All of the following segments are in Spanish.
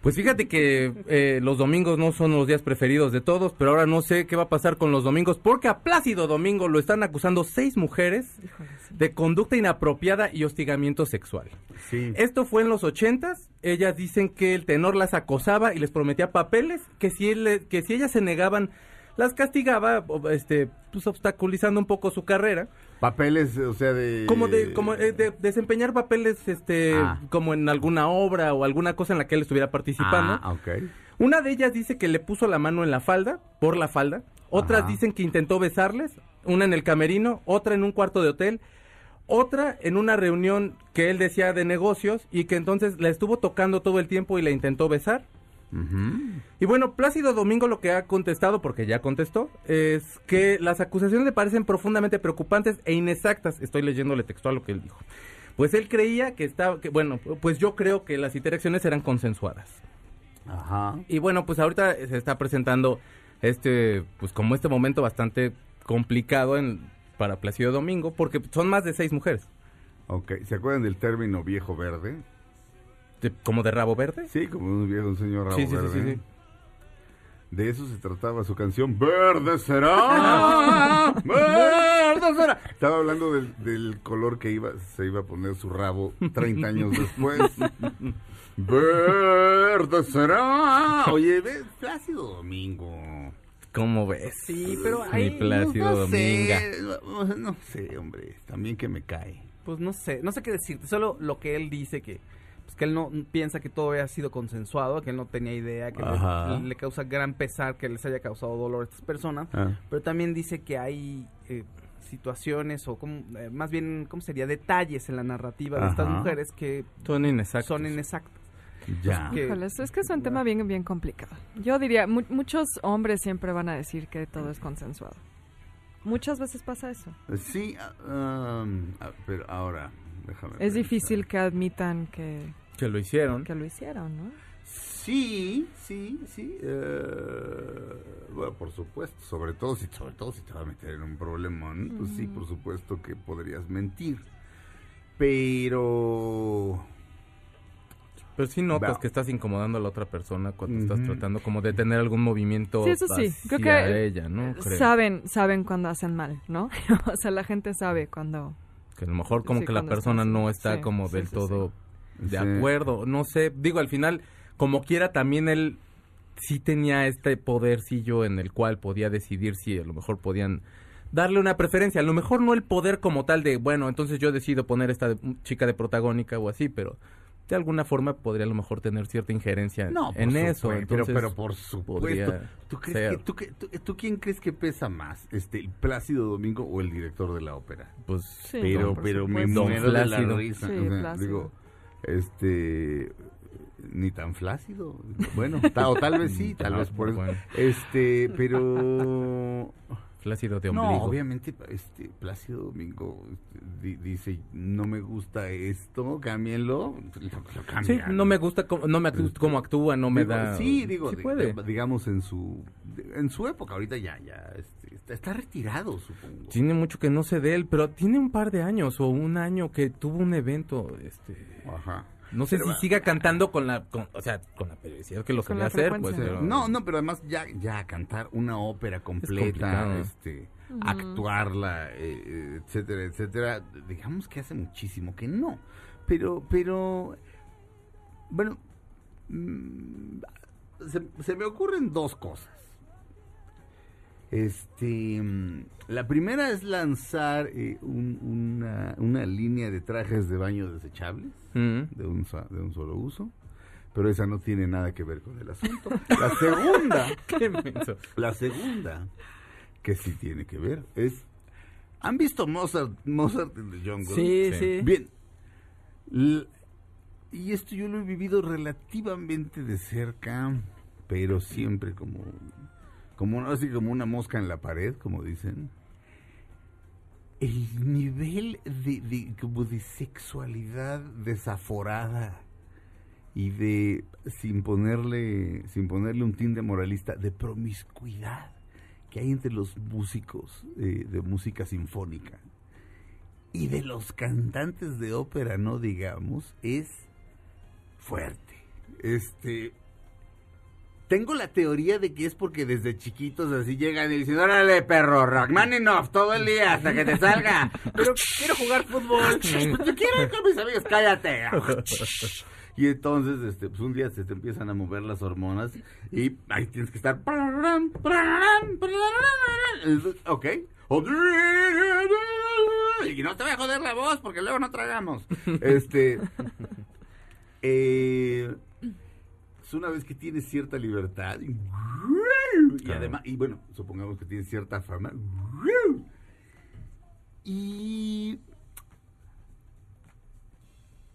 Pues fíjate que eh, los domingos no son los días preferidos de todos, pero ahora no sé qué va a pasar con los domingos, porque a Plácido Domingo lo están acusando seis mujeres de conducta inapropiada y hostigamiento sexual. Esto fue en los ochentas. Ellas dicen que el tenor las acosaba y les prometía papeles que si que si ellas se negaban las castigaba, este, pues obstaculizando un poco su carrera. Papeles, o sea, de... Como de, como eh, de, desempeñar papeles, este, ah. como en alguna obra o alguna cosa en la que él estuviera participando. Ah, Una de ellas dice que le puso la mano en la falda, por la falda. Otras dicen que intentó besarles, una en el camerino, otra en un cuarto de hotel otra en una reunión que él decía de negocios y que entonces la estuvo tocando todo el tiempo y la intentó besar. Y bueno, Plácido Domingo lo que ha contestado, porque ya contestó, es que las acusaciones le parecen profundamente preocupantes e inexactas. Estoy leyéndole textual lo que él dijo. Pues él creía que estaba, que, bueno, pues yo creo que las interacciones eran consensuadas. Ajá. Y bueno, pues ahorita se está presentando este, pues como este momento bastante complicado en, para Plácido Domingo, porque son más de seis mujeres. Ok, ¿se acuerdan del término viejo verde? ¿Como de rabo verde? Sí, como un viejo señor rabo verde. Sí, sí, sí. De eso se trataba su canción Verde será. Verde será. Estaba hablando del, color que iba, se iba a poner su rabo 30 años después. Verde será. Oye, ¿ves? Plácido Domingo. ¿Cómo ves? Sí, pero hay. no no sé, hombre. También que me cae. Pues no sé, no sé qué decirte. Solo lo que él dice que pues, que él no piensa que todo haya sido consensuado, que él no tenía idea, que le, causa gran pesar que les haya causado dolor a estas personas, ah. pero también dice que hay eh, situaciones o eh, más bien, ¿cómo sería? Detalles en la narrativa de estas mujeres que son inexactos. Son inexactos. Ya. Pues es que es un tema bien, bien complicado. Yo diría, muchos hombres siempre van a decir que todo es consensuado. Muchas veces pasa eso. Sí, ah, um, ah, pero ahora, déjame. Es difícil que admitan que que lo hicieron. Que lo hicieron, ¿no? Sí, sí, sí. Eh, bueno, por supuesto, sobre todo si sobre todo te va a meter en un problema, ¿no? Pues sí, por supuesto que podrías mentir. Pero pero sí notas que estás incomodando a la otra persona cuando estás tratando como de tener algún movimiento sí, eso sí. Creo que ella, ¿no? Eh, saben, saben cuando hacen mal, ¿no? o sea, la gente sabe cuando... Que a lo mejor como que la persona no está como del todo de acuerdo, no sé, digo, al final, como quiera, también él sí tenía este podercillo en el cual podía decidir si a lo mejor podían darle una preferencia, a lo mejor no el poder como tal de, bueno, entonces yo decido poner esta chica de protagónica o así, pero de alguna forma podría a lo mejor tener cierta injerencia en eso. entonces, pero, por supuesto. ¿Tú, crees tú, quién crees que pesa más? este ¿El Plácido Domingo o el director de la ópera? Pues, pero, pero me muero de la risa. digo, este ni tan flácido. Bueno, tal vez sí, tal ah, vez por eso. Este, pero flácido de ombligo. No, obviamente este Plácido Domingo este, dice, "No me gusta esto, cámbienlo." Sí, no me gusta no me gusta este, cómo actúa, no me da Sí, digo, digamos en su en su época, ahorita ya, ya este, está retirado, supongo. Tiene mucho que no sé de él, pero tiene un par de años o un año que tuvo un evento, este. Ajá. No sé si siga cantando con la, o sea, con la periodicidad que lo sabía hacer, pues. No, no, pero además ya, ya cantar una ópera completa, este, actuarla, eh, eh, etcétera, etcétera. Digamos que hace muchísimo que no, pero, pero, bueno, mm, se me ocurren dos cosas. Este, mm, la primera es lanzar eh, una, línea de trajes de baño desechables mm. de, un, solo uso pero esa no tiene nada que ver con el asunto. La segunda, la segunda, que sí tiene que ver, es, ¿han visto Mozart, Mozart en The Sí, sí. Bien, y esto yo lo he vivido relativamente de cerca, pero siempre como como así como una mosca en la pared, como dicen. El nivel de, sexualidad desaforada y de sin ponerle sin ponerle un tinte moralista de promiscuidad que hay entre los músicos eh, de música sinfónica y de los cantantes de ópera, no digamos, es fuerte. Este tengo la teoría de que es porque desde chiquitos así llegan y dicen, órale, perro, Rachmaninoff, todo el día hasta que te salga. Pero quiero jugar fútbol. Yo quiero con mis amigos, cállate. Y entonces, este, pues un día se te empiezan a mover las hormonas y ahí tienes que estar. Ok. Y no te voy a joder la voz porque luego no tragamos. Este. Eh, una vez que tienes cierta libertad, y, además, y bueno, supongamos que tienes cierta fama, y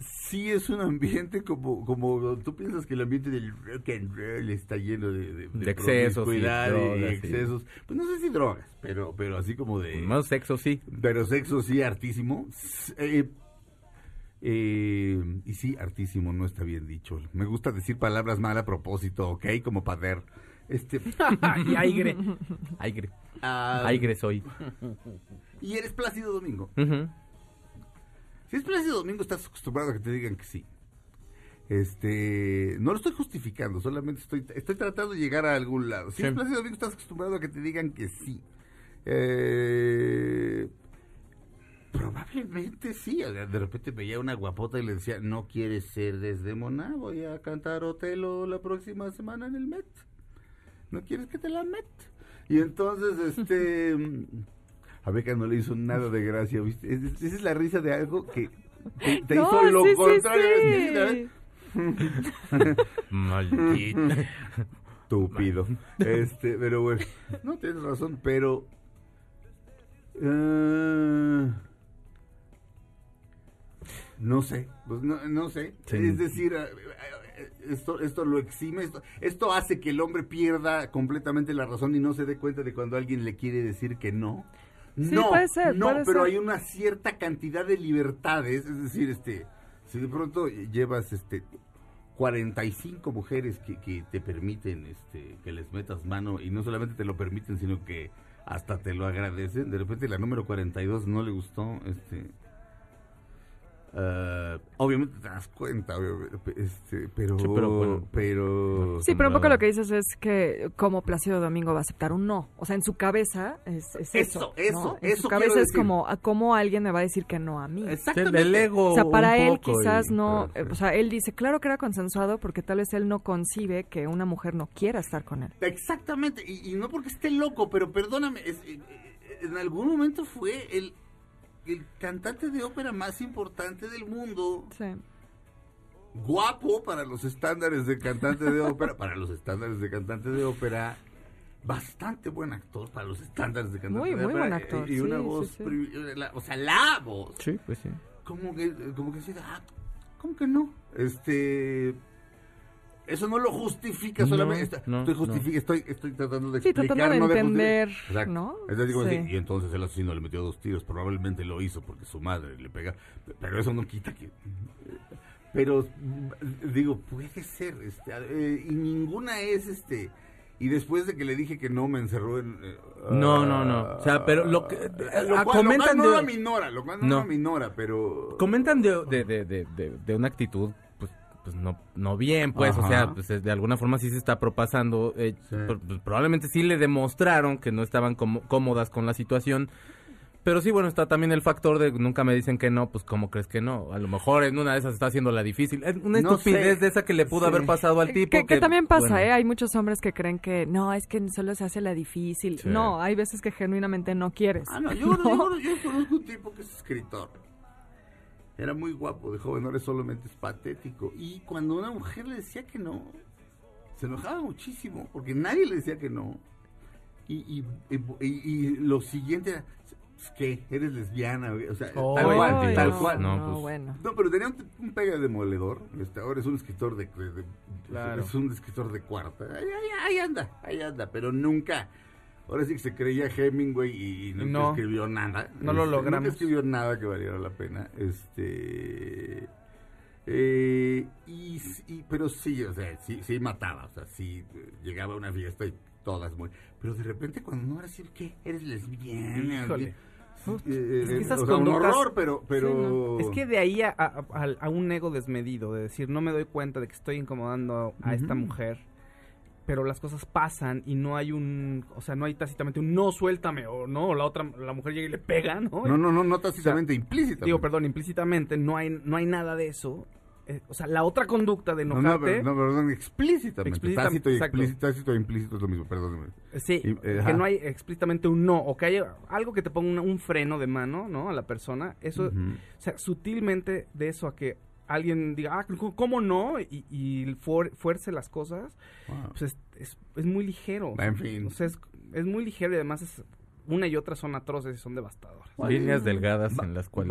Si es un ambiente como, como tú piensas que el ambiente del rock and roll está lleno de, de, excesos, excesos. Pues no sé si drogas, pero, pero así como de... Más sexo sí. Pero sexo sí, artísimo eh, y sí, artísimo, no está bien dicho. Me gusta decir palabras mal a propósito, ¿ok? Como pader. Este... y aigre. Ah. Aigre. soy. Y eres Plácido Domingo. Si es Plácido Domingo, estás acostumbrado a que te digan que sí. Este, no lo estoy justificando, solamente estoy, estoy tratando de llegar a algún lado. Si es Plácido Domingo, estás acostumbrado a que te digan que sí. Eh, Probablemente sí, de repente veía una guapota y le decía, no quieres ser desdemona, voy a cantar Otelo la próxima semana en el Met. ¿No quieres que te la met? Y entonces, este... A Beca no le hizo nada de gracia, ¿viste? Esa es la risa de algo que te, hizo lo contrario. Maldito. Estúpido. Este, pero bueno, no tienes razón, pero... Eh, no sé, pues no, sé. Es decir, esto, esto lo exime, esto, hace que el hombre pierda completamente la razón y no se dé cuenta de cuando alguien le quiere decir que no. no, puede ser, pero hay una cierta cantidad de libertades, es decir, este, si de pronto llevas este 45 mujeres que, te permiten este que les metas mano y no solamente te lo permiten, sino que hasta te lo agradecen, de repente la número 42 no le gustó, este eh, obviamente te das cuenta, este, pero, sí, pero, Sí, pero un poco lo que dices es que como Plácido Domingo va a aceptar un no. O sea, en su cabeza es, eso. Eso, eso. En su cabeza es como, ah, ¿cómo alguien me va a decir que no a mí? Exactamente. El ego o sea, para él quizás no... Eh, o sea, él dice, claro que era consensuado porque tal vez él no concibe que una mujer no quiera estar con él. Exactamente. Y, no porque esté loco, pero perdóname, eh, en algún momento fue el el cantante de ópera más importante del mundo. Sí. Guapo para los estándares de cantante de ópera, para los estándares de cantante de ópera, bastante buen actor para los estándares de cantante muy, de muy Buen eh, actor. Y, una voz, eh, o sea, la voz. Sí, pues sí. Como que, como ah, ¿cómo que no? Este, eso no lo justifica solamente. estoy, estoy, tratando de explicar. de entender, ¿no? Entonces y entonces el asesino le metió dos tiros. Probablemente lo hizo porque su madre le pega. Pero eso no quita que... Pero digo, puede ser. Este, eh, y ninguna es este... Y después de que le dije que no, me encerró en... Eh, no, no, no. O sea, pero lo que... Ah, eh, lo comentan lo Comentan de, de una actitud pues no, no bien, pues, o sea, pues de alguna forma sí se está propasando. Eh, pues, pues, probablemente sí le demostraron que no estaban cómodas con la situación. Pero sí, bueno, está también el factor de nunca me dicen que no, pues ¿cómo crees que no? A lo mejor en una de esas está haciendo la difícil. Una estupidez de esa que le pudo haber pasado al tipo. Que, también pasa, ¿eh? Hay muchos hombres que creen que no, es que solo se hace la difícil. No, hay veces que genuinamente no quieres. Ah, no, yo, yo, conozco un tipo que es escritor. Era muy guapo de joven, ahora solamente es patético. Y cuando una mujer le decía que no, se enojaba muchísimo, porque nadie le decía que no. Y, lo siguiente era, pues, que eres lesbiana, o sea, tal oh, cual, no, bueno. no, pero tenía un, pega demoledor, este, ahora es un escritor de, un escritor de cuarta, ahí anda, ahí anda, pero nunca Ahora sí que se creía Hemingway y, no, escribió nada. No lo este, logramos. No escribió nada que valiera la pena. Este. Eh, y, pero sí, o sea, sí, sí mataba. O sea, sí eh, llegaba a una fiesta y todas muy. Pero de repente, cuando no era así, ¿qué? Eres lesbiana. Eh, es que esas horror, pero... pero... Es que de ahí a, un ego desmedido, de decir, no me doy cuenta de que estoy incomodando a esta mujer pero las cosas pasan y no hay un, o sea, no hay tácitamente un no suéltame o no, o la otra, la mujer llega y le pega, ¿no? No, no, no, no tácitamente, implícitamente. Digo, perdón, implícitamente, no hay, no hay nada de eso. Eh, o sea, la otra conducta de enojarte... No, no, no perdón, explícitamente. tácito, explícito, tácito, e implícito es lo mismo, perdón. Sí, eh, que no hay explícitamente un no, o que haya algo que te ponga un, freno de mano, ¿no? A la persona, eso, o sea, sutilmente de eso a que alguien diga, ah, ¿cómo no? Y, y fuerce las cosas, pues es, muy ligero. En fin. es, muy ligero y además es una y otra son atroces y son devastadoras. Líneas delgadas en las cuales